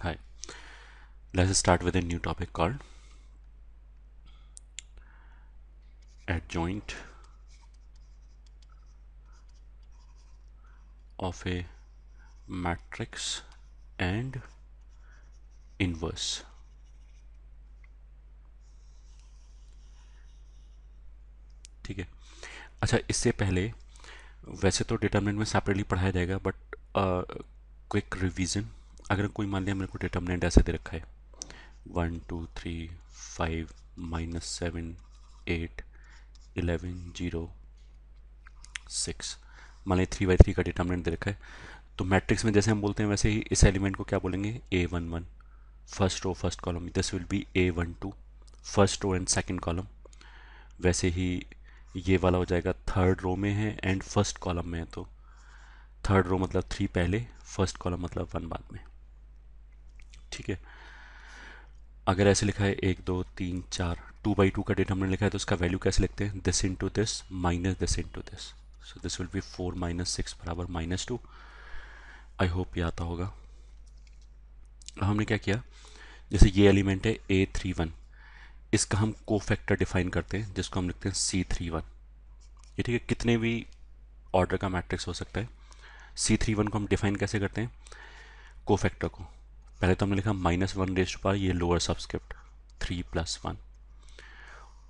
Hi, let's start with a new topic called adjoint of a matrix and inverse. ठीक है अच्छा इससे पहले वैसे तो डिटर्मिनेंट में सेपरेटली पढ़ाया जाएगा बट क्विक रिवीजन अगर कोई मान लिया मेरे को डिटर्मिनेंट ऐसे दे रखा है one two three five minus seven eight eleven zero six मान लिया थ्री बाई थ्री का डिटर्मिनेंट दे रखा है तो मैट्रिक्स में जैसे हम बोलते हैं वैसे ही इस एलिमेंट को क्या बोलेंगे a one one first row first column this will be a one two first row and second column वैसे ही ये वाला हो जाएगा थर्ड रो में है एंड फर्स्ट कॉलम में है तो थर्ड रो मतलब थ्री पहले फर्स्ट कॉलम मतलब वन बाद में ठीक है अगर ऐसे लिखा है एक दो तीन चार टू बाई टू का डेट हमने लिखा है तो उसका वैल्यू कैसे लिखते हैं this into this minus this into this so this will be four minus six बराबर माइनस टू आई होप ये आता होगा अब हमने क्या किया जैसे ये एलिमेंट है ए थ्री वन इसका हम को फैक्टर डिफाइन करते हैं जिसको हम लिखते हैं सी थ्री वन ये ठीक है कितने भी ऑर्डर का मैट्रिक्स हो सकता है सी थ्री वन को हम डिफाइन कैसे करते हैं को फैक्टर को पहले तो हमने लिखा minus one raise to power ये lower subscript three plus one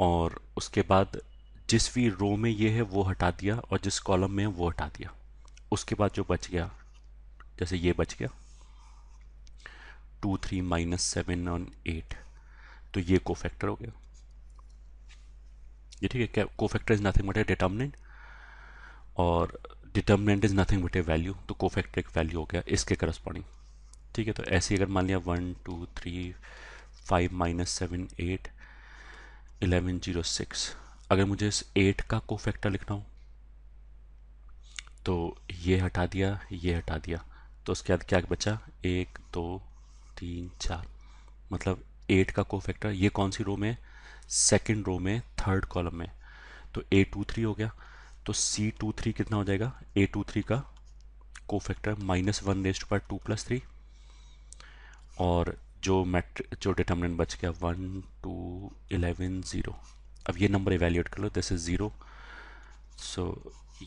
और उसके बाद जिस भी रो में ये है वो हटा दिया और जिस कॉलम में है वो हटा दिया उसके बाद जो बच गया जैसे ये बच गया two three minus seven on eight तो ये को फैक्टर हो गया ये ठीक है क्या cofactor is nothing but a determinant और determinant is nothing but a value तो को फैक्टर एक वैल्यू हो गया इसके करस्पॉन्डिंग ठीक है तो ऐसे अगर मान लिया one two three five minus seven eight eleven zero six अगर मुझे इस एट का को फैक्टर लिखना हो तो ये हटा दिया ये हटा दिया तो उसके बाद क्या बचा एक दो तीन चार मतलब एट का को फैक्टर ये कौन सी रो में सेकेंड रो में थर्ड कॉलम में तो ए टू थ्री हो गया तो सी टू थ्री कितना हो जाएगा ए टू थ्री का cofactor minus one raised पर टू प्लस थ्री और जो मैट्रिक जो डिटर्मिनेंट बच गया वन टू इलेवन ज़ीरो अब ये नंबर एवेल्यूट कर लो दिस इज़ ज़ीरो सो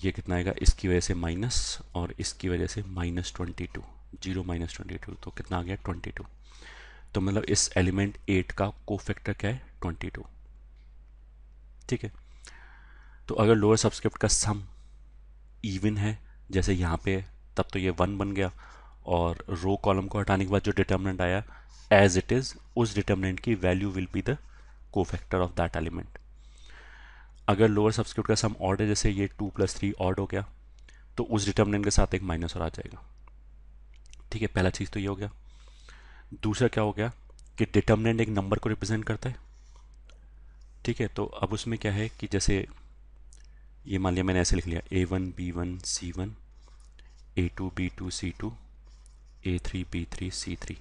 ये कितना आएगा इसकी वजह से माइनस और इसकी वजह से minus twenty two zero minus twenty two तो कितना आ गया ट्वेंटी टू तो मतलब इस एलिमेंट एट का को फैक्टर क्या है ट्वेंटी टू ठीक है तो अगर लोअर सब्सक्रिप्ट का सम इवन है जैसे यहाँ पे तब तो ये वन बन गया और रो कॉलम को हटाने के बाद जो डिटर्मिनेंट आया एज इट इज़ उस डिटर्मिनेंट की value will be the cofactor of that element अगर लोअर सब्सक्रिप्ट का सम ऑर्ड है जैसे ये टू प्लस थ्री ऑर्ड हो गया तो उस डिटर्मिनेंट के साथ एक माइनस और आ जाएगा ठीक है पहला चीज़ तो ये हो गया दूसरा क्या हो गया कि डिटर्मिनेंट एक नंबर को रिप्रेजेंट करता है ठीक है तो अब उसमें क्या है कि जैसे ये मान लिया मैंने ऐसे लिख लिया a one b one c one a two b two c two a three b three c three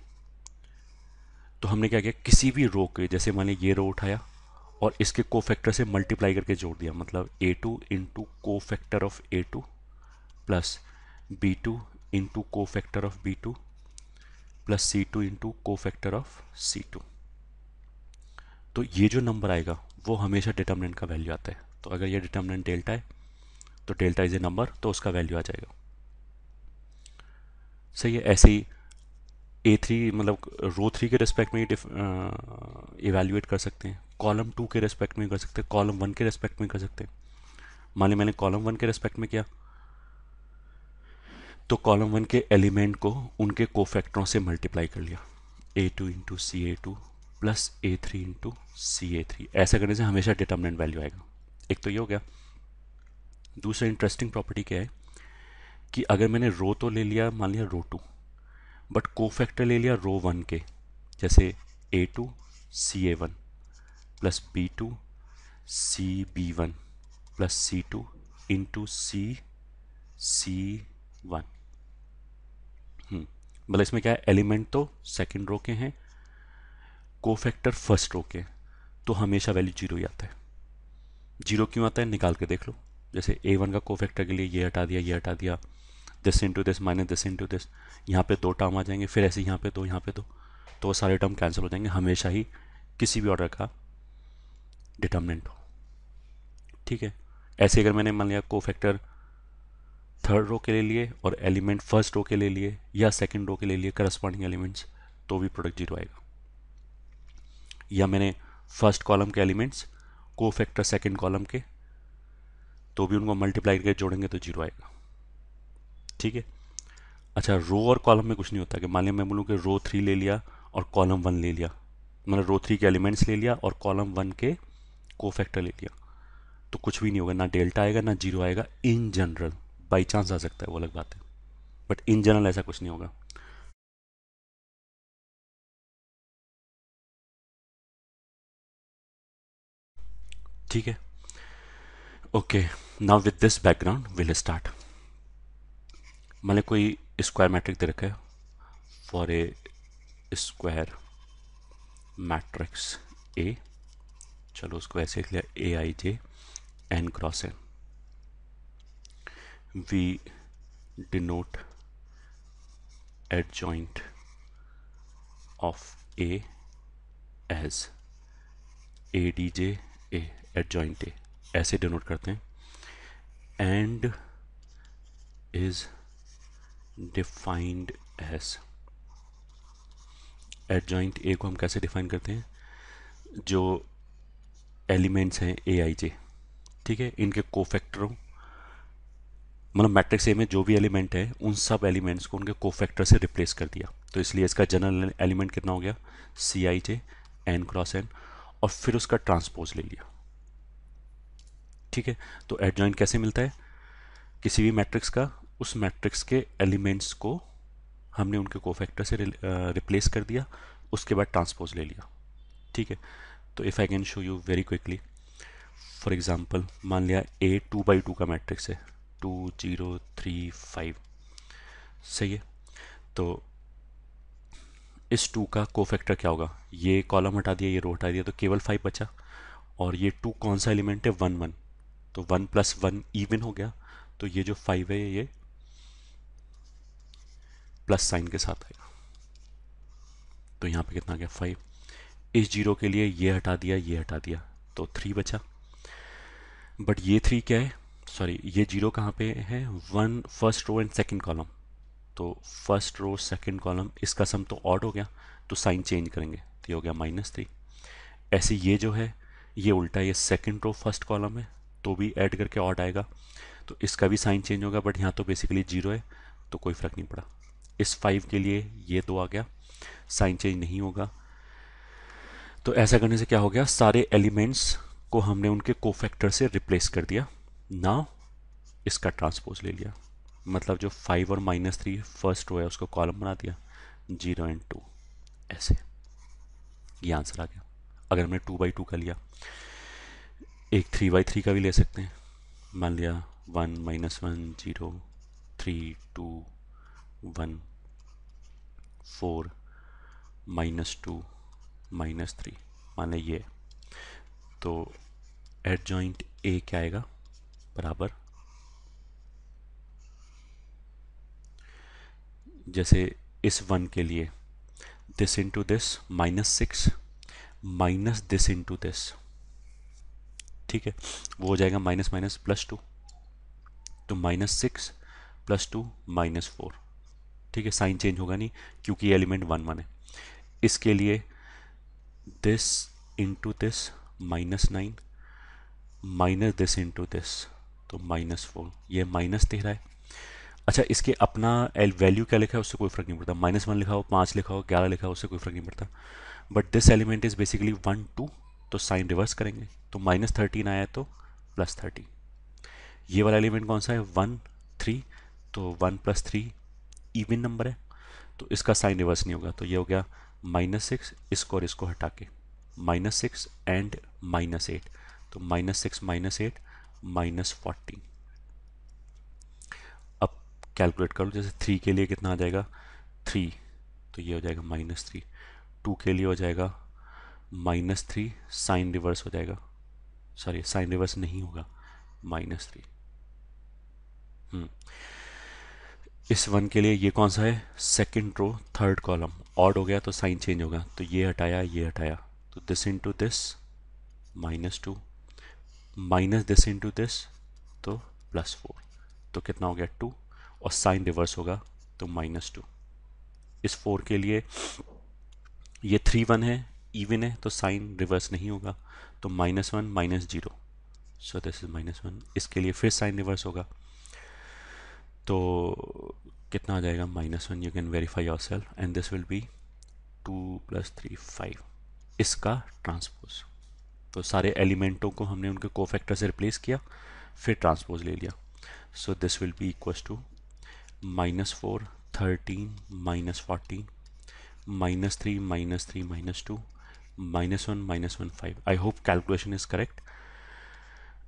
तो हमने क्या किया किसी भी रो के जैसे मैंने ये रो उठाया और इसके को फैक्टर से मल्टीप्लाई करके जोड़ दिया मतलब a two into cofactor of a two plus b two into cofactor of b two plus c two into cofactor of c two तो ये जो नंबर आएगा वो हमेशा डिटर्मिनेंट का वैल्यू आता है तो अगर ये डिटर्मिनेंट डेल्टा है तो डेल्टा इज़ ए नंबर तो उसका वैल्यू आ जाएगा सही है ऐसे ही ए थ्री मतलब रो थ्री के रेस्पेक्ट में ही इवेल्यूएट कर सकते हैं कॉलम टू के रेस्पेक्ट में कर सकते हैं कॉलम वन के रेस्पेक्ट में कर सकते हैं मान मैंने कॉलम वन के रेस्पेक्ट में किया तो कॉलम वन के एलिमेंट को उनके कोफैक्टरों से मल्टीप्लाई कर लिया a two into c a two plus a three into c a three ऐसा करने से हमेशा डिटर्मिनेंट वैल्यू आएगा एक तो ये हो गया दूसरा इंटरेस्टिंग प्रॉपर्टी क्या है कि अगर मैंने रो तो ले लिया मान लिया row two but cofactor ले लिया रो वन के जैसे a two c a one plus b two c b one plus c two into c c one मतलब इसमें क्या है एलिमेंट तो सेकेंड रो के हैं को फैक्टर फर्स्ट रो के तो हमेशा वैल्यू जीरो ही आता है जीरो क्यों आता है निकाल के देख लो जैसे ए वन का को फैक्टर के लिए ये हटा दिया ये हटा दिया this into this minus this into this यहाँ पे दो टर्म आ जाएंगे फिर ऐसे यहाँ पे दो यहाँ पे दो तो सारे टर्म कैंसिल हो जाएंगे हमेशा ही किसी भी ऑर्डर का डिटर्मिनेंट हो ठीक है ऐसे अगर मैंने मान लिया को फैक्टर थर्ड रो के ले लिए और एलिमेंट फर्स्ट रो के ले लिए या सेकेंड रो के ले लिए करस्पॉन्डिंग एलिमेंट्स तो भी प्रोडक्ट जीरो आएगा या मैंने फर्स्ट कॉलम के एलिमेंट्स को फैक्टर सेकेंड कॉलम के तो भी उनको मल्टीप्लाई करके जोड़ेंगे तो जीरो आएगा ठीक है अच्छा रो और कॉलम में कुछ नहीं होता कि मान लिया मैं बोलूँ कि रो थ्री ले लिया और कॉलम वन ले लिया मतलब रो थ्री के एलिमेंट्स ले लिया और कॉलम वन के को फैक्टर ले लिया तो कुछ भी नहीं होगा ना डेल्टा आएगा ना जीरो आएगा इन जनरल बाई चांस आ सकता है वो अलग बात है बट इन जनरल ऐसा कुछ नहीं होगा ठीक है okay now with this background we'll start मैंने कोई स्क्वायर मैट्रिक दे रखा है for a square matrix a चलो उसको ऐसे लिख लिया a i j n cross n we denote adjoint of a as a d j a adjoint a ऐसे डिनोट करते हैं and is defined as adjoint a को हम कैसे डिफाइन करते हैं जो एलिमेंट्स हैं ए आई जे ठीक है इनके कोफैक्टरों मतलब मैट्रिक्स ए में जो भी एलिमेंट है उन सब एलिमेंट्स को उनके कोफैक्टर से रिप्लेस कर दिया तो इसलिए इसका जनरल एलिमेंट कितना हो गया c i j n cross n और फिर उसका ट्रांसपोज ले लिया ठीक है तो एडजॉइंट कैसे मिलता है किसी भी मैट्रिक्स का उस मैट्रिक्स के एलिमेंट्स को हमने उनके कोफैक्टर से रिप्लेस कर दिया उसके बाद ट्रांसपोज ले लिया ठीक है तो if I can show you very quickly for example मान लिया ए टू बाई टू का मैट्रिक्स है टू जीरो थ्री फाइव सही है तो इस टू का कोफैक्टर क्या होगा ये कॉलम हटा दिया ये रो हटा दिया तो केवल फाइव बचा और ये टू कौन सा एलिमेंट है वन वन तो वन प्लस वन ईवन हो गया तो ये जो फाइव है ये प्लस साइन के साथ आएगा तो यहाँ पे कितना गया फाइव इस जीरो के लिए ये हटा दिया ये हटा दिया तो थ्री बचा बट ये थ्री क्या है सॉरी ये जीरो कहाँ पे है one first row and second column तो फर्स्ट रो सेकंड कॉलम इसका सम तो ऑड हो गया तो साइन चेंज करेंगे तो ये हो गया माइनस थ्री ऐसे ये जो है ये उल्टा ये सेकंड रो फर्स्ट कॉलम है तो भी ऐड करके ऑड आएगा तो इसका भी साइन चेंज होगा बट यहाँ तो बेसिकली जीरो है तो कोई फ़र्क नहीं पड़ा इस फाइव के लिए ये दो तो आ गया साइन चेंज नहीं होगा तो ऐसा करने से क्या हो गया सारे एलिमेंट्स को हमने उनके कोफैक्टर से रिप्लेस कर दिया ना इसका ट्रांसपोज ले लिया मतलब जो फाइव और माइनस थ्री फर्स्ट रो है उसको कॉलम बना दिया जीरो एंड टू ऐसे ये आंसर आ गया अगर हमने टू बाई टू का लिया एक थ्री बाई थ्री का भी ले सकते हैं मान लिया one minus one zero three two one four minus two minus three माने ये तो एट जॉइंट ए क्या आएगा बराबर जैसे इस वन के लिए this into this minus six minus this into this ठीक है वो हो जाएगा माइनस माइनस प्लस टू तो minus six plus two minus four ठीक है साइन चेंज होगा नहीं क्योंकि एलिमेंट वन वन है इसके लिए this into this minus nine minus this into this तो माइनस फोर ये माइनस रहा है अच्छा इसके अपना एल वैल्यू क्या लिखा है उससे कोई फ़र्क नहीं पड़ता माइनस वन लिखा हो पाँच लिखा हो ग्यारह लिखा हो उससे कोई फ़र्क नहीं पड़ता but this element is basically one two तो साइन रिवर्स करेंगे तो माइनस थर्टीन आया तो प्लस थर्टी ये वाला एलिमेंट कौन सा है वन थ्री तो one plus three even number है तो इसका साइन रिवर्स नहीं होगा तो ये हो गया माइनस सिक्स इसको और इसको हटा के minus six and minus eight तो minus six minus eight minus fourteen अब कैलकुलेट कर लो जैसे थ्री के लिए कितना आ जाएगा थ्री तो ये हो जाएगा माइनस थ्री टू के लिए हो जाएगा माइनस थ्री साइन रिवर्स हो जाएगा सॉरी साइन रिवर्स नहीं होगा माइनस थ्री हम्म इस वन के लिए ये कौन सा है second row third column odd हो गया तो साइन चेंज होगा तो ये हटाया ये हटाया तो this into this minus two minus this into this तो प्लस फोर तो कितना हो गया टू और साइन रिवर्स होगा तो माइनस टू इस फोर के लिए ये थ्री वन है इवन है तो साइन रिवर्स नहीं होगा तो minus one minus zero so this is minus one इसके लिए फिर साइन रिवर्स होगा तो कितना आ जाएगा minus one you can verify yourself and this will be two plus three five इसका ट्रांसपोज तो सारे एलिमेंटों को हमने उनके कोफैक्टर से रिप्लेस किया फिर ट्रांसपोज ले लिया so this will be equals to minus four thirteen minus fourteen minus three minus three minus two minus one minus one five I hope calculation is correct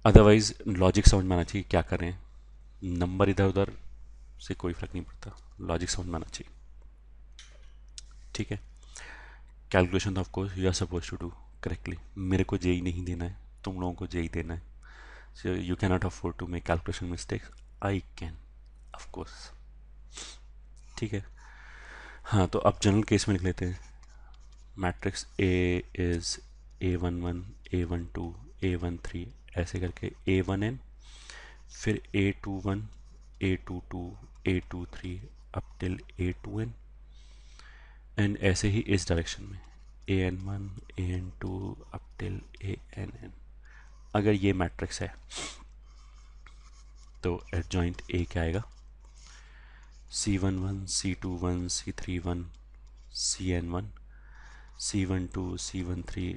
otherwise logic समझ में आना चाहिए क्या करें नंबर इधर उधर से कोई फ़र्क नहीं पड़ता लॉजिक समझ में आना चाहिए ठीक है calculation of course you are suppose to do correctly मेरे को जेई नहीं देना है तुम लोगों को जेई देना है you you cannot afford to make calculation mistakes I can of course ठीक है हाँ तो अब जनरल केस में लिख लेते हैं matrix a is a one one a one two a one three ऐसे करके ए वन एन फिर a two one a two two a two three up till a two n and ऐसे ही इस डायरेक्शन में a a n one n two up till n अगर ये matrix है तो एडजॉइंट ए क्या आएगा c one one c two one c three one c n one c one two c one three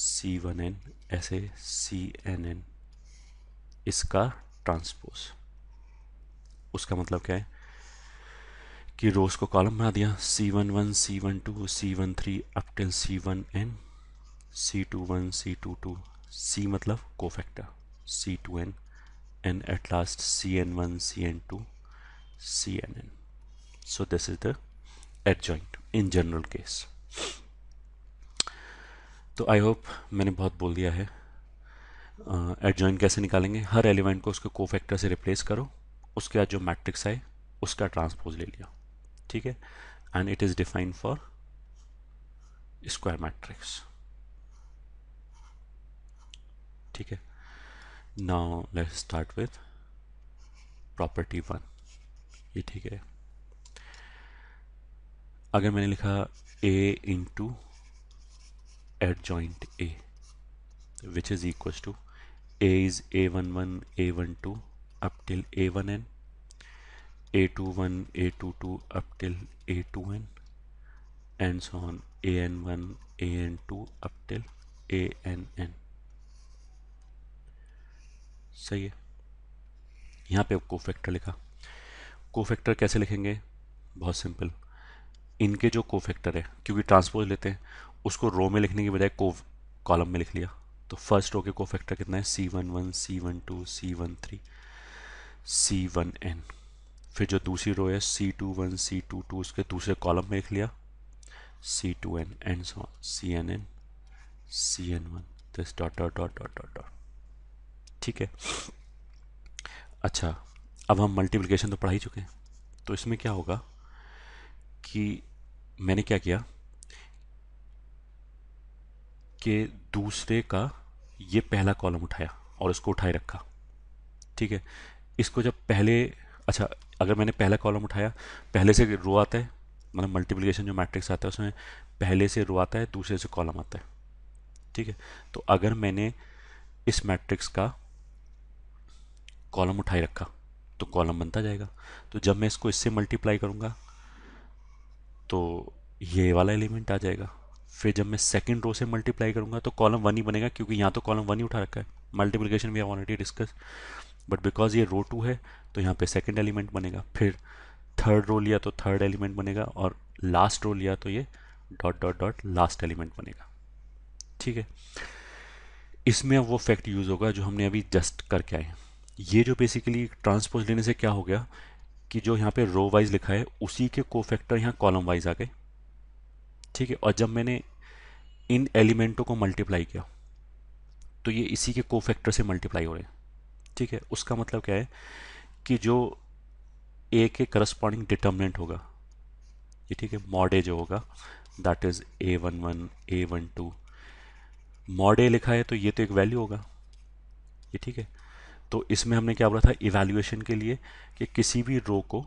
c one n ऐसे c n n इसका transpose उसका मतलब क्या है कि रोज़ को कॉलम बना दिया c one one c one two c one three up till c one n c two one c two two c मतलब factor c two n n at last c n one c n two c n n this is the adjoint in general case तो I hope मैंने बहुत बोल दिया है adjoint uh, कैसे निकालेंगे हर element को उसके फैक्टर से रिप्लेस करो उसके बाद जो मैट्रिक्स है उसका ट्रांसपोज ले लिया ठीक है and it is defined for square matrix ठीक है now let's start with property one ये ठीक है अगर मैंने लिखा a into adjoint a which is equal to a is a one one a one two up till a1n a21 a22 up till a2n and so on an1 an2 up till ann सही है यहाँ पे factor लिखा को factor कैसे लिखेंगे बहुत simple इनके जो को फैक्टर है क्योंकि ट्रांसपोज लेते हैं उसको रो में लिखने की बजाय को कॉलम में लिख लिया तो फर्स्ट रो के को फैक्टर कितना है c one one c one two c one three c one n फिर जो दूसरी रो है c c two one two two उसके दूसरे कॉलम में लिख लिया c n n c n one this dot dot dot dot dot dot ठीक है अच्छा अब हम मल्टीप्लिकेशन तो पढ़ा ही चुके हैं तो इसमें क्या होगा कि मैंने क्या किया कि दूसरे का ये पहला कॉलम उठाया और उसको उठाए रखा ठीक है इसको जब पहले अच्छा अगर मैंने पहला कॉलम उठाया पहले से रो आता है मतलब मल्टीप्लिकेशन जो मैट्रिक्स आता है उसमें पहले से रो आता है दूसरे से कॉलम आता है ठीक है तो अगर मैंने इस मैट्रिक्स का कॉलम उठाई रखा तो कॉलम बनता जाएगा तो जब मैं इसको इससे मल्टीप्लाई करूँगा तो ये वाला एलिमेंट आ जाएगा फिर जब मैं सेकेंड रो से मल्टीप्लाई करूँगा तो कॉलम वन ही बनेगा क्योंकि यहाँ तो कॉलम वन ही उठा रखा है multiplication we have already discuss but because ये रो टू है तो यहाँ पे सेकेंड एलिमेंट बनेगा फिर थर्ड रो लिया तो थर्ड एलिमेंट बनेगा और लास्ट रो लिया तो ये dot dot dot last element बनेगा ठीक है इसमें अब वो फैक्ट यूज़ होगा जो हमने अभी जस्ट करके आए ये जो बेसिकली ट्रांसपोज लेने से क्या हो गया कि जो यहाँ पे रो वाइज लिखा है उसी के को फैक्टर यहाँ कॉलम वाइज आ गए ठीक है और जब मैंने इन एलिमेंटों को मल्टीप्लाई किया तो ये इसी के को फैक्टर से मल्टीप्लाई हो रहे हैं ठीक है उसका मतलब क्या है कि जो ए के करस्पॉन्डिंग डिटर्मिनेंट होगा ये ठीक है मॉडे जो होगा that is a one one a one two mod a लिखा है तो ये तो एक वैल्यू होगा ये ठीक है तो इसमें हमने क्या बोला था इवेल्युएशन के लिए कि किसी भी रो को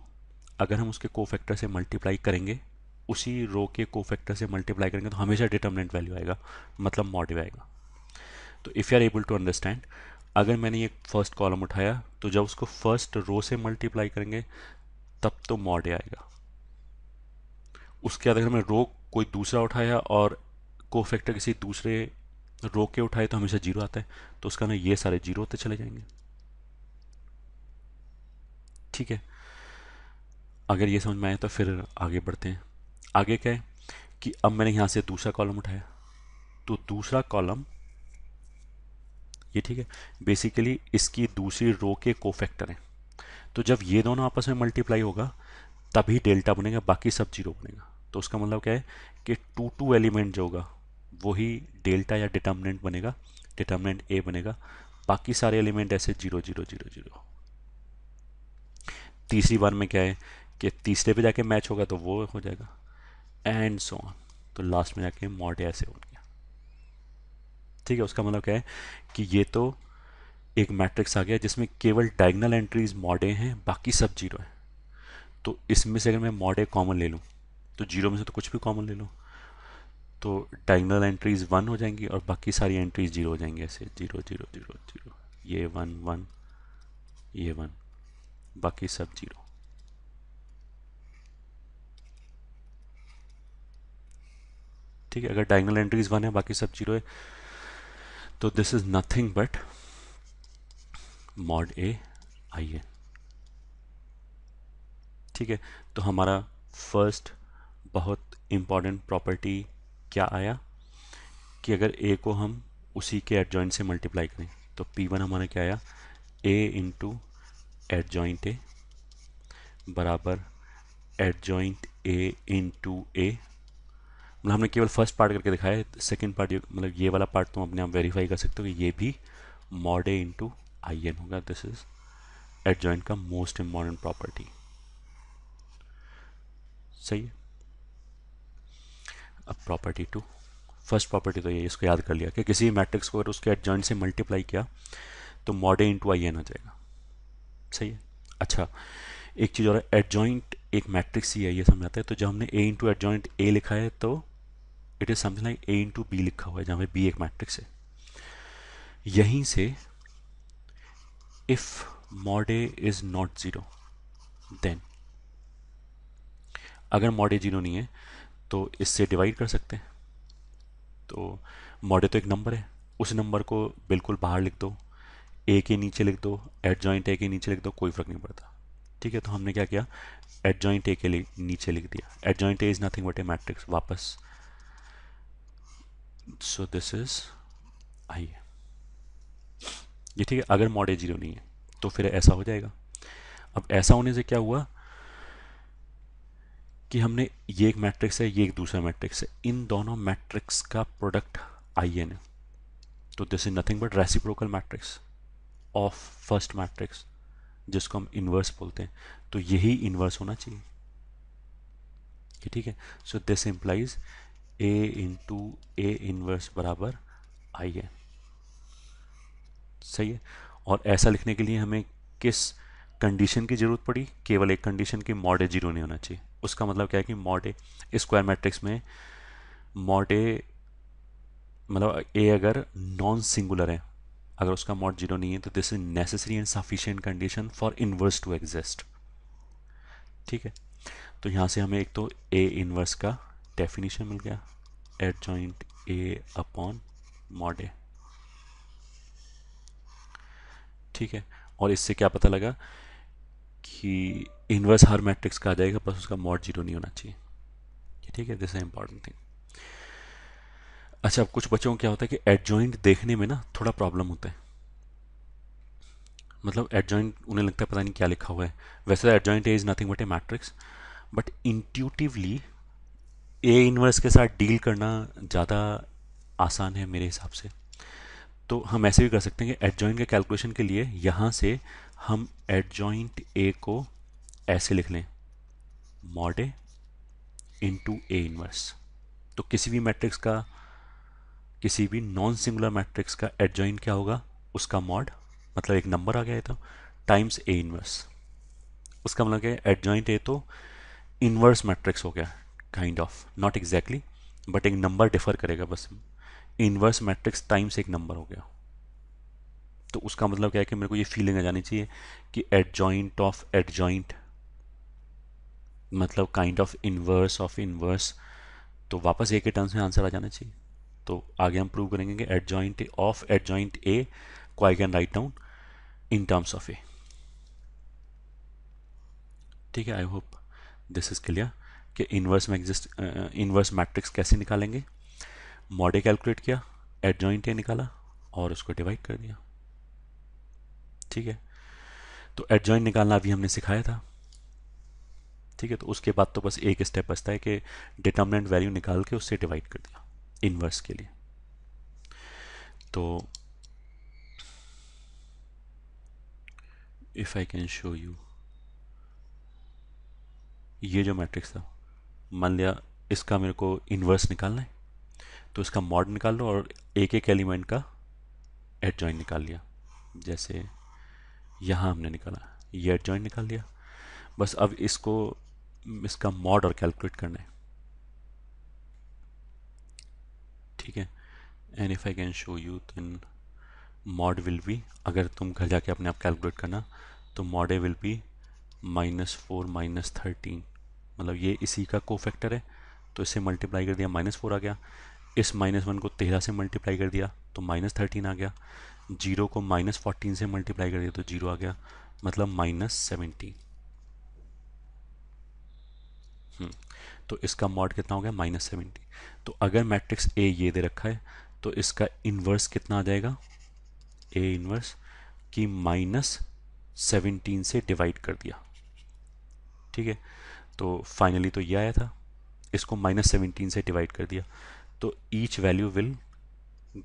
अगर हम उसके को फैक्टर से मल्टीप्लाई करेंगे उसी रो के को फैक्टर से मल्टीप्लाई करेंगे तो हमेशा डिटर्मिनेंट वैल्यू आएगा मतलब मॉडे आएगा तो if you are able to understand अगर मैंने ये फर्स्ट कॉलम उठाया तो जब उसको फर्स्ट रो से मल्टीप्लाई करेंगे तब तो मॉड आएगा उसके बाद अगर मैं रो कोई दूसरा उठाया और को फैक्टर किसी दूसरे रो के उठाए तो हमेशा जीरो आता है तो उसका ना ये सारे जीरो होते चले जाएंगे ठीक है अगर ये समझ में आए तो फिर आगे बढ़ते हैं आगे क्या है कि अब मैंने यहाँ से दूसरा कॉलम उठाया तो दूसरा कॉलम ये ठीक है बेसिकली इसकी दूसरी रो के कोफैक्टर हैं तो जब ये दोनों आपस में मल्टीप्लाई होगा तभी डेल्टा बनेगा बाकी सब जीरो बनेगा तो उसका मतलब क्या है कि टू टू एलिमेंट जो होगा वही डेल्टा या डिटर्मिनेंट बनेगा डिटर्मिनेंट ए बनेगा बाकी सारे एलिमेंट ऐसे जीरो जीरो जीरो जीरो तीसरी बार में क्या है कि तीसरे पे जाके मैच होगा तो वो हो जाएगा एंड सो ऑन तो लास्ट में जाके मॉडे ऐसे होंगे ठीक है उसका मतलब क्या है कि ये तो एक मैट्रिक्स आ गया जिसमें केवल डायगनल एंट्रीज मॉडे हैं बाकी सब जीरो हैं तो इसमें से अगर मैं मॉडे कॉमन ले लूँ तो जीरो में से तो कुछ भी कॉमन ले लूँ तो डायगनल एंट्रीज वन हो जाएंगी और बाकी सारी एंट्रीज जीरो हो जाएंगी ऐसे जीरो जीरो जीरो जीरो ये वन वन ये वन बाकी सब जीरो ठीक है अगर डायगनल एंट्रीज वन है बाकी सब जीरो है तो this is nothing but mod A आइए ठीक है तो हमारा फर्स्ट बहुत इम्पॉर्टेंट प्रॉपर्टी क्या आया कि अगर ए को हम उसी के एडजॉइंट से मल्टीप्लाई करें तो P1 हमारा क्या आया ए इंटू एडजॉइंट ए बराबर एडजॉइंट ए इंटू ए मतलब हमने केवल फर्स्ट पार्ट करके दिखाया सेकेंड तो पार्ट मतलब ये वाला पार्ट तुम अपने आप वेरीफाई कर सकते हो कि ये भी mod A into I n होगा दिस इज एट जॉइंट का मोस्ट इम्पॉर्टेंट प्रॉपर्टी सही है अब प्रॉपर्टी टू फर्स्ट प्रॉपर्टी तो ये इसको याद कर लिया कि किसी मैट्रिक्स को अगर उसके जॉइंट से मल्टीप्लाई किया तो मॉडे इंटू आई एन आ जाएगा सही है अच्छा एक चीज़ और जॉइंट एक मैट्रिक्स ही है ये समझ है तो जब हमने ए इंटू जॉइंट ए लिखा है तो it is something like A into B लिखा हुआ है जहाँ पे बी एक मैट्रिक्स है यहीं से if mod A is not zero then अगर मॉड ए जीरो नहीं है तो इससे डिवाइड कर सकते हैं तो मॉड ए तो एक नंबर है उस नंबर को बिल्कुल बाहर लिख दो ए के नीचे लिख दो एट जॉइंट ए के नीचे लिख दो कोई फ़र्क नहीं पड़ता ठीक है तो हमने क्या किया एट जॉइंट ए के नीचे लिख दिया adjoint A is nothing but a matrix वापस सो दिस इज आई ये ठीक है अगर मॉड ए जीरो नहीं है तो फिर ऐसा हो जाएगा अब ऐसा होने से क्या हुआ कि हमने ये एक मैट्रिक्स है ये एक दूसरा मैट्रिक्स है इन दोनों मैट्रिक्स का प्रोडक्ट आई एन है तो this is nothing but reciprocal matrix of first matrix जिसको हम इन्वर्स बोलते हैं तो यही इन्वर्स होना चाहिए ठीक है so this implies A into A inverse बराबर आई है सही है और ऐसा लिखने के लिए हमें किस कंडीशन की ज़रूरत पड़ी केवल एक कंडीशन की मॉड ए जीरो नहीं होना चाहिए उसका मतलब क्या है कि मॉड ए स्क्वायर मैट्रिक्स में मॉड ए मतलब ए अगर नॉन सिंगुलर है अगर उसका मॉड जीरो नहीं है तो this is necessary and sufficient condition for inverse to exist ठीक है तो यहाँ से हमें एक तो ए इन्वर्स का डेफिनेशन मिल गया joint A upon mod A ठीक है और इससे क्या पता लगा कि इनवर्स हर मैट्रिक्स का आ जाएगा बस उसका मॉड जीरो नहीं होना चाहिए ठीक है दिस इज इंपॉर्टेंट थिंग अच्छा अब कुछ बच्चों को क्या होता है कि एडजॉइंट देखने में ना थोड़ा प्रॉब्लम होता है मतलब एडजॉइंट उन्हें लगता है पता नहीं क्या लिखा हुआ है वैसे adjoint is nothing but a matrix but intuitively A inverse के साथ डील करना ज़्यादा आसान है मेरे हिसाब से तो हम ऐसे भी कर सकते हैं कि एड जॉइंट के कैलकुलेशन के लिए यहाँ से हम एड जॉइंट ए को ऐसे लिख लें mod A into A inverse तो किसी भी मैट्रिक्स का किसी भी नॉन सिंगुलर मैट्रिक्स का एड जॉइंट क्या होगा उसका मॉड मतलब एक नंबर आ गया तो टाइम्स ए इनवर्स उसका मतलब क्या एड जॉइंट ए तो इनवर्स मैट्रिक्स हो गया kind of not exactly but एक नंबर डिफर करेगा बस इनवर्स मैट्रिक्स टाइम्स एक नंबर हो गया तो उसका मतलब क्या है कि मेरे को ये फीलिंग आ जानी चाहिए कि adjoint of adjoint मतलब kind of inverse of inverse तो वापस ए के टर्म्स में आंसर आ जाना चाहिए तो आगे हम प्रूव करेंगे कि adjoint of adjoint A को I can write down in terms of A ठीक है I hope this is clear कि इन्वर्स में एग्जिस्ट इन्वर्स मैट्रिक्स कैसे निकालेंगे मॉडे कैलकुलेट किया एडजॉइंट ए निकाला और उसको डिवाइड कर दिया ठीक है तो एडजॉइंट निकालना अभी हमने सिखाया था ठीक है तो उसके बाद तो बस एक स्टेप बचता है कि डिटर्मिनेंट वैल्यू निकाल के उससे डिवाइड कर दिया इन्वर्स के लिए तो if I can show you ये जो मैट्रिक्स था मान लिया इसका मेरे को इन्वर्स निकालना है तो इसका मॉड निकाल लो और एक एक एलिमेंट का एड जॉइंट निकाल लिया जैसे यहाँ हमने निकाला ये एड जॉइंट निकाल लिया बस अब इसको इसका मॉड और कैलकुलेट करना है ठीक है and if I can show you then mod will be अगर तुम घर जाके अपने आप कैलकुलेट करना तो mod A will be minus four minus thirteen मतलब ये इसी का को फैक्टर है तो इससे मल्टीप्लाई कर दिया माइनस फोर आ गया इस माइनस वन को तेरह से मल्टीप्लाई कर दिया तो माइनस थर्टीन आ गया जीरो को माइनस फोर्टीन से मल्टीप्लाई कर दिया तो जीरो आ गया मतलब माइनस हम्म, सेवेंटीन तो इसका मॉड कितना हो गया माइनस सेवेंटी तो अगर मैट्रिक्स ए ये दे रखा है तो इसका इन्वर्स कितना आ जाएगा ए इन्वर्स की माइनस सेवनटीन से डिवाइड कर दिया ठीक है तो फाइनली तो ये आया था इसको माइनस सेवनटीन से डिवाइड कर दिया तो each value will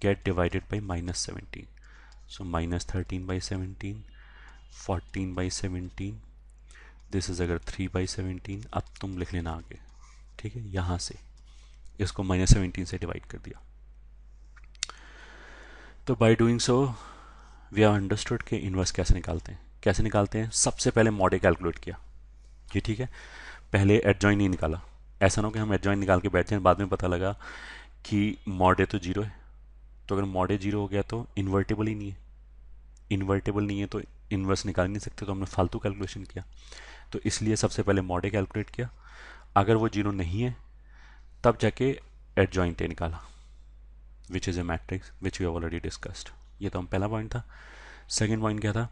get divided by minus seventeen so minus thirteen by seventeen fourteen by seventeen this is अगर थ्री बाई सेवनटीन अब तुम लिख लेना आगे ठीक है यहाँ से इसको माइनस सेवनटीन से डिवाइड कर दिया तो by doing so we are understood के इन्वर्स कैसे निकालते हैं कैसे निकालते हैं सबसे पहले मॉडल कैलकुलेट किया ये ठीक है पहले एडजॉइन नहीं निकाला ऐसा ना हो कि हम एडजॉइन निकाल के बैठे हैं बाद में पता लगा कि मॉडे तो जीरो है तो अगर मॉडे जीरो हो गया तो इन्वर्टेबल ही नहीं है इन्वर्टेबल नहीं है तो इन्वर्स निकाल नहीं सकते तो हमने फालतू कैलकुलेशन किया तो इसलिए सबसे पहले मॉडे कैलकुलेट किया अगर वो जीरो नहीं है तब जाके एडजॉइंट ए निकाला which is a matrix which we have already discussed ये तो हम पहला पॉइंट था सेकेंड पॉइंट क्या था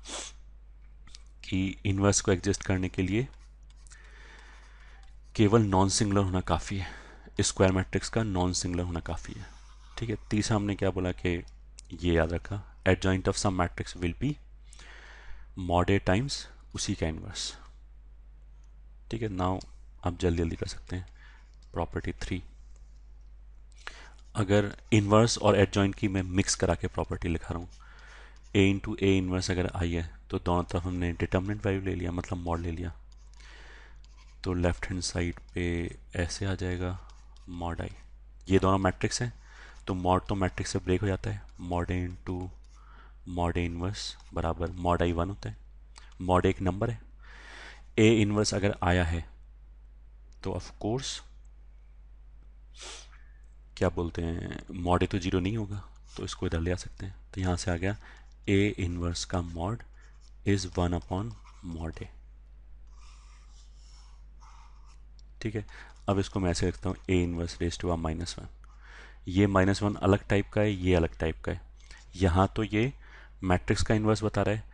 कि इन्वर्स को एग्जिस्ट करने के लिए केवल नॉन सिंगुलर होना काफ़ी है स्क्वायर मैट्रिक्स का नॉन सिंगुलर होना काफ़ी है ठीक है तीसरा हमने क्या बोला कि ये याद रखा adjoint of some matrix will be mod A times उसी का इनवर्स ठीक है नाउ आप जल्दी जल्दी कर सकते हैं प्रॉपर्टी थ्री अगर इन्वर्स और एडजॉइंट की मैं मिक्स करा के प्रॉपर्टी लिखा रहा हूँ ए इंटू ए इन्वर्स अगर आई है तो दोनों तरफ हमने डिटर्मिनेंट वैल्यू ले लिया मतलब मॉड ले लिया तो लेफ़्ट हैंड साइड पे ऐसे आ जाएगा मॉड आई ये दोनों मैट्रिक्स हैं तो मॉड तो मैट्रिक्स से ब्रेक हो जाता है mod into mod A inverse बराबर मॉड आई वन होता है मॉड एक नंबर है ए इनवर्स अगर आया है तो ऑफ कोर्स क्या बोलते हैं मॉड ए तो जीरो नहीं होगा तो इसको इधर ले आ सकते हैं तो यहाँ से आ गया ए इनवर्स का mod is one upon mod A ठीक है अब इसको मैं ऐसे रखता हूँ A inverse raise to one minus one ये माइनस वन अलग टाइप का है ये अलग टाइप का है यहाँ तो ये मैट्रिक्स का इन्वर्स बता रहा है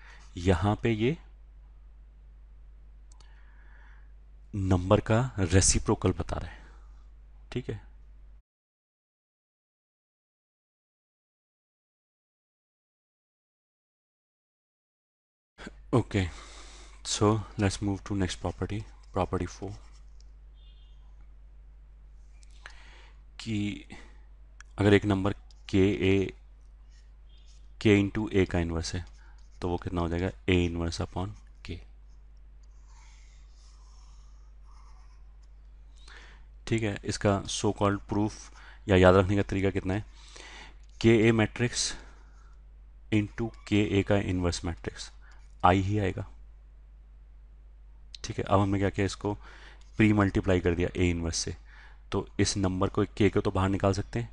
यहाँ पे ये नंबर का रेसिप्रोकल बता रहा है ठीक है okay so let's move to next property property four कि अगर एक नंबर के ए के इंटू ए का इन्वर्स है तो वो कितना हो जाएगा ए इन्वर्स अपॉन के ठीक है इसका सो कॉल्ड प्रूफ या याद रखने का तरीका कितना है के ए मैट्रिक्स इंटू के ए का इन्वर्स मैट्रिक्स आई ही आएगा ठीक है अब हमने क्या किया इसको प्री मल्टीप्लाई कर दिया ए इन्वर्स से तो इस नंबर को के को तो बाहर निकाल सकते हैं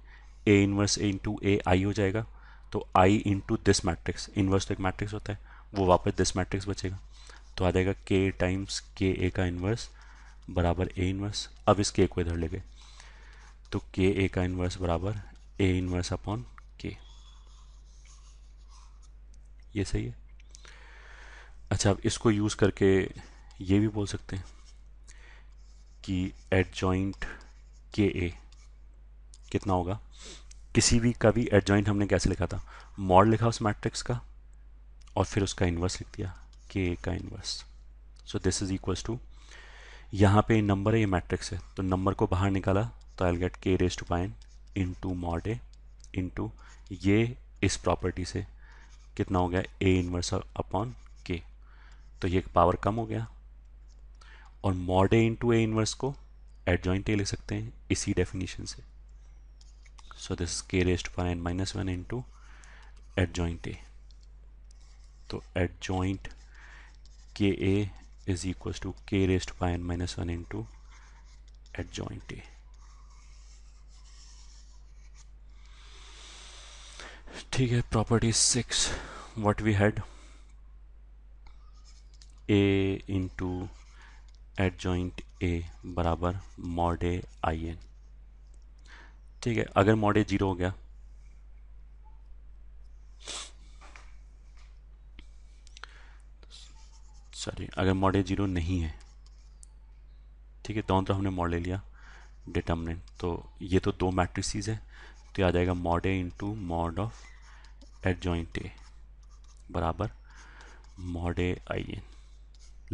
ए इनवर्स ए इंटू ए आई हो जाएगा तो I into this matrix inverse तो एक मैट्रिक्स होता है वो वापस दिस मैट्रिक्स बचेगा तो आ जाएगा के टाइम्स के ए का इन्वर्स बराबर ए इनवर्स अब इस के को इधर ले गए तो के ए का इन्वर्स बराबर ए इनवर्स अपॉन के ये सही है अच्छा अब इसको यूज़ करके ये भी बोल सकते हैं कि एट जॉइंट के ए कितना होगा किसी भी का भी एडजॉइंट हमने कैसे लिखा था मॉड लिखा उस मैट्रिक्स का और फिर उसका इन्वर्स लिख दिया के ए का inverse so this is equals to यहाँ पे नंबर है ये मैट्रिक्स है तो नंबर को बाहर निकाला तो I get k raise to पाइन into mod A into ये इस प्रॉपर्टी से कितना हो गया ए इन्वर्स अपॉन के तो ये पावर कम हो गया और mod A into A inverse को एडजॉइंट ले सकते हैं इसी डेफिनेशन से सो दिस के रेस्ट पर n minus one in into adjoint A तो adjoint k A is equal to k raised पर n minus one in into adjoint A ठीक है property six what we had A into adjoint A बराबर mod A I N ठीक है अगर mod A zero हो गया sorry अगर मॉड ए जीरो नहीं है ठीक है दोनों तो तरफ हमने मॉड ले लिया डिटर्मिनेंट तो ये तो दो मैट्रिसेस है तो आ जाएगा mod A into mod of adjoint A बराबर mod A I n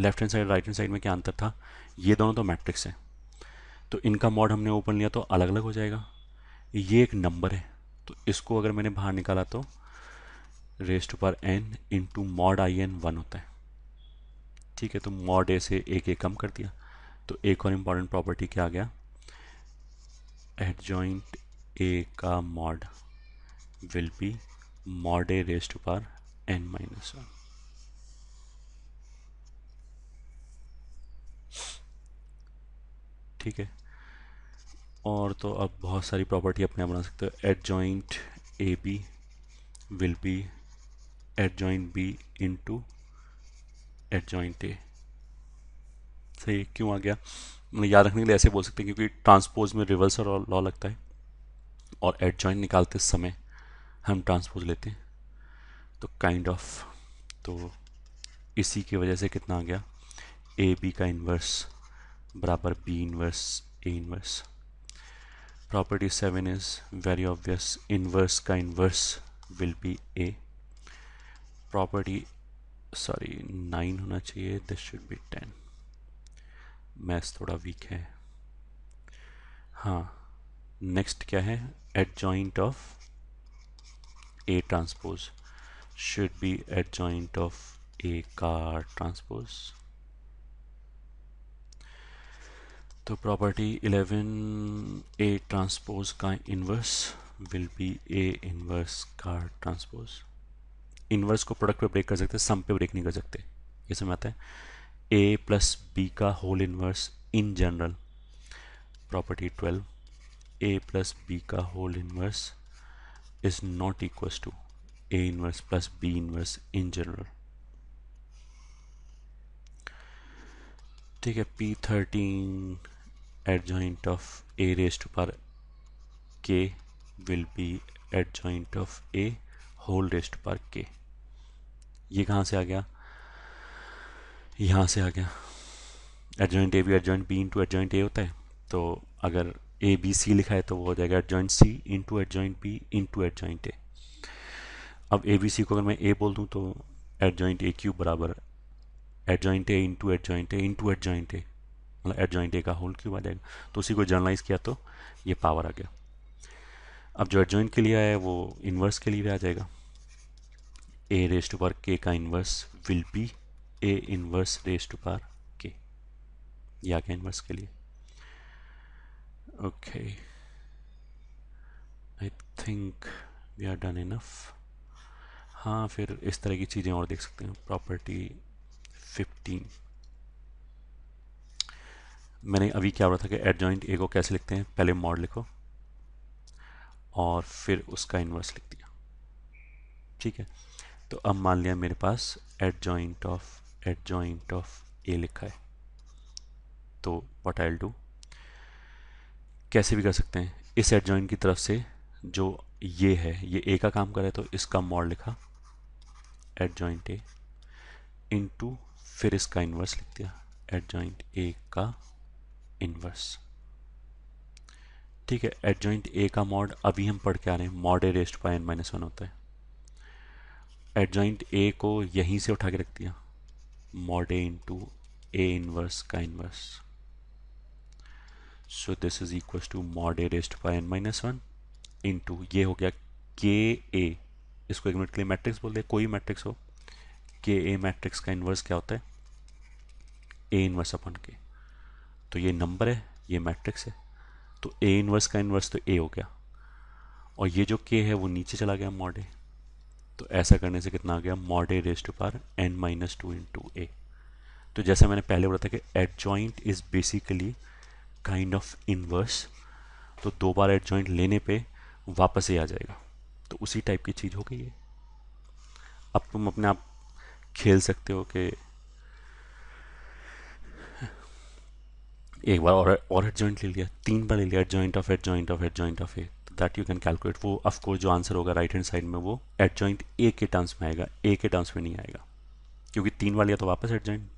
left hand side right hand side में क्या अंतर था ये दोनों तो मैट्रिक्स हैं तो इनका मॉड हमने ओपन लिया तो अलग अलग हो जाएगा ये एक नंबर है तो इसको अगर मैंने बाहर निकाला तो रेस टू पर n to mod I n one होता है ठीक है तो मॉड ए से एक एक कम कर दिया तो एक और इम्पॉर्टेंट प्रॉपर्टी क्या आ गया एट जॉइंट ए का mod will be mod A raise to n minus one ठीक है और तो आप बहुत सारी प्रॉपर्टी अपने बना सकते हो adjoint A B will be adjoint B into adjoint A सही क्यों आ गया मतलब याद रखने के लिए ऐसे बोल सकते हैं क्योंकि ट्रांसपोज में रिवर्स और लॉ लगता है और एट जॉइंट निकालते समय हम ट्रांसपोज लेते हैं तो काइंड kind ऑफ of, तो इसी की वजह से कितना आ गया ए बी का इन्वर्स बराबर B inverse A inverse property seven is very obvious inverse का inverse will be A property sorry nine होना चाहिए this should be ten maths थोड़ा वीक है हाँ नेक्स्ट क्या है adjoint of A transpose should be adjoint of A का transpose तो प्रॉपर्टी इलेवन ए ट्रांसपोज का inverse will be A inverse का ट्रांसपोज इन्वर्स को प्रोडक्ट पे ब्रेक कर सकते सम पे ब्रेक नहीं कर सकते ये समझ आता है ए प्लस बी का whole inverse in general property twelve A plus B का whole inverse is not equals to A inverse plus B inverse in general ठीक है P thirteen adjoint of a raised to power k will be adjoint of a whole raised to power k ये कहाँ से आ गया यहाँ से आ गया एडजॉइंट ए भी adjoint B into adjoint A होता है तो अगर ए बी सी लिखा है तो वो हो जाएगा adjoint C into adjoint B into adjoint A अब ए बी सी को अगर मैं ए बोल दूँ तो एडजॉइंट ए क्यू बराबर adjoint A into adjoint A into adjoint A मतलब एट जॉइंट ए का होल क्यूब आ जाएगा तो उसी को जर्नलाइज किया तो ये पावर आ गया अब जो एट जॉइंट के लिए आया है वो इन्वर्स के लिए भी आ जाएगा ए रेस टू पार के का inverse will be A inverse raise to power k ये आ गया इन्वर्स के लिए okay I think we are done enough हाँ फिर इस तरह की चीज़ें और देख सकते हैं प्रॉपर्टी फिफ्टीन मैंने अभी क्या बोला था कि एड जॉइंट ए को कैसे लिखते हैं पहले मॉड लिखो और फिर उसका इन्वर्स लिख दिया ठीक है तो अब मान लिया मेरे पास adjoint of adjoint of A लिखा है तो वट आई डू कैसे भी कर सकते हैं इस एड जॉइंट की तरफ से जो ये है ये ए का काम करे तो इसका मॉड लिखा एड जॉइंट ए इंटू फिर इसका इन्वर्स लिख दिया एड जॉइंट ए का इनवर्स ठीक है एडजॉइंट ए का मॉड अभी हम पढ़ के आ रहे हैं mod A raised by n minus one होता है एडजॉइंट ए को यहीं से उठा के रख दिया mod A into A inverse का inverse so this is equal to mod A raised by n minus one into ये हो गया के ए इसको एक मिनट के लिए मैट्रिक्स बोल दे कोई मैट्रिक्स हो के ए मैट्रिक्स का इन्वर्स क्या होता है ए इनवर्स अपन के तो ये नंबर है ये मैट्रिक्स है तो ए इन्वर्स का इन्वर्स तो ए हो गया और ये जो के है वो नीचे चला गया मॉडे तो ऐसा करने से कितना आ गया मॉडे रेस्ट पर to power n minus two into A तो जैसे मैंने पहले बोला था कि adjoint is basically kind of inverse तो दो बार एड जॉइंट लेने पे वापस ही आ जाएगा तो उसी टाइप की चीज़ हो गई है अब तुम अपने आप खेल सकते हो कि एक बार और और हेड जॉइंट ले लिया तीन बार ले लिया adjoint of adjoint of adjoint of A that you can calculate वो ऑफकोर्स जो आंसर होगा राइट हैंड साइड में वो एट जॉइंट ए के टर्म्स में आएगा ए के टर्म्स में नहीं आएगा क्योंकि तीन बार लिया तो वापस एट जॉइंट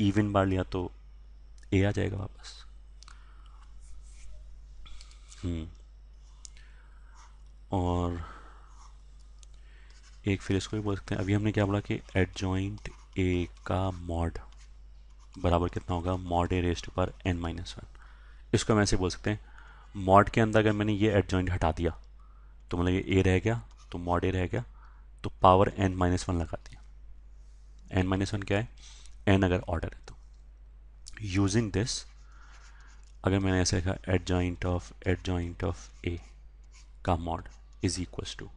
इवन बार लिया तो ए आ जाएगा वापस हम्म। और एक फिर इसको भी बोल सकते हैं अभी हमने क्या बोला कि एट जॉइंट ए का मॉड बराबर कितना होगा मॉड ए रेस्ट पर एन माइनस वन इसको हम ऐसे बोल सकते हैं मॉड के अंदर अगर मैंने ये एडजॉइंट हटा दिया तो मतलब ये ए रह गया तो मॉड ए रह गया तो पावर एन माइनस वन लगा दिया एन माइनस वन क्या है एन अगर ऑर्डर है तो यूजिंग दिस अगर मैंने ऐसे लिखा adjoint of adjoint of A का मॉड इज इक्वल टू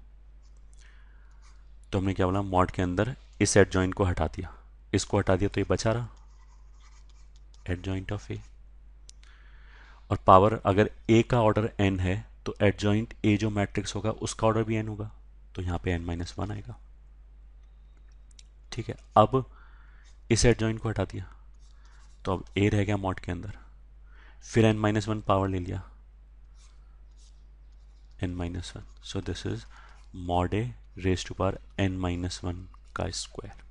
तो हमने क्या बोला मॉड के अंदर इस एडजॉइंट को हटा दिया इसको हटा दिया तो ये बचा रहा एडजॉइंट ऑफ ए और पावर अगर ए का ऑर्डर एन है तो एडजॉइंट ए जो मैट्रिक्स होगा उसका ऑर्डर भी एन होगा तो यहां पे एन माइनस वन आएगा ठीक है अब इस एडजॉइंट को हटा दिया तो अब ए रह गया मॉड के अंदर फिर एन माइनस वन पावर ले लिया n minus one so this is mod A raise to power n minus one का स्क्वायर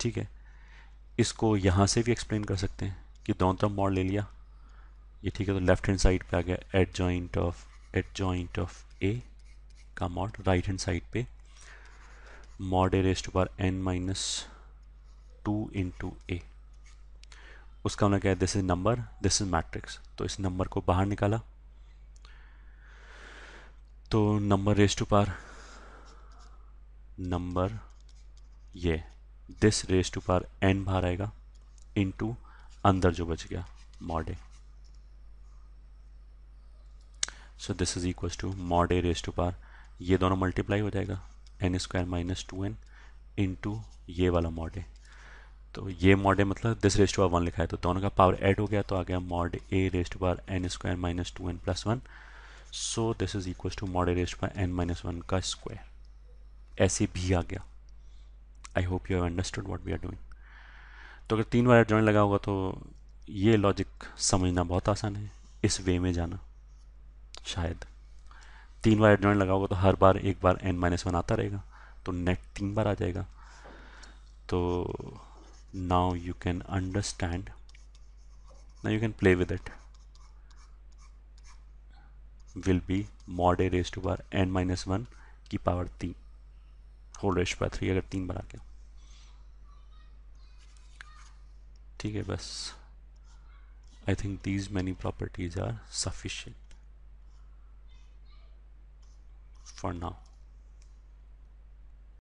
ठीक है इसको यहाँ से भी एक्सप्लेन कर सकते हैं कि दोनों तरफ मॉड ले लिया ये ठीक है तो लेफ्ट हैंड साइड पे आ गया adjoint of adjoint of A का मॉड राइट हैंड साइड पे मॉड ए रेस्ट बार n minus two into A उसका हमने कहा this is number this is matrix तो इस नंबर को बाहर निकाला तो number raised to power number ये this raise to power n बाहर आएगा इनटू अंदर जो बच गया mod A so this is equal to mod A raise to power ये दोनों मल्टीप्लाई हो जाएगा n square minus two n into ये वाला मॉड ए तो ये मॉड ए मतलब this raise to power one लिखा है तो दोनों का पावर एड हो गया तो आ गया mod A raise to power n square minus two n plus one so this is equal to mod A raise to power n minus one का स्क्वायर ऐसे भी आ गया I hope you have understood what we are doing तो अगर तीन बार joint लगा होगा तो ये लॉजिक समझना बहुत आसान है इस वे में जाना शायद तीन बार जॉइंट लगा होगा तो हर बार एक बार एन माइनस वन आता रहेगा तो नेट तीन बार आ जाएगा तो नाउ यू कैन अंडरस्टैंड ना you can play with it will be mod raise to बार एन माइनस वन की पावर तीन होल रेस्ट पर थ्री अगर तीन बार आ गया ठीक है बस I think these many properties are sufficient for now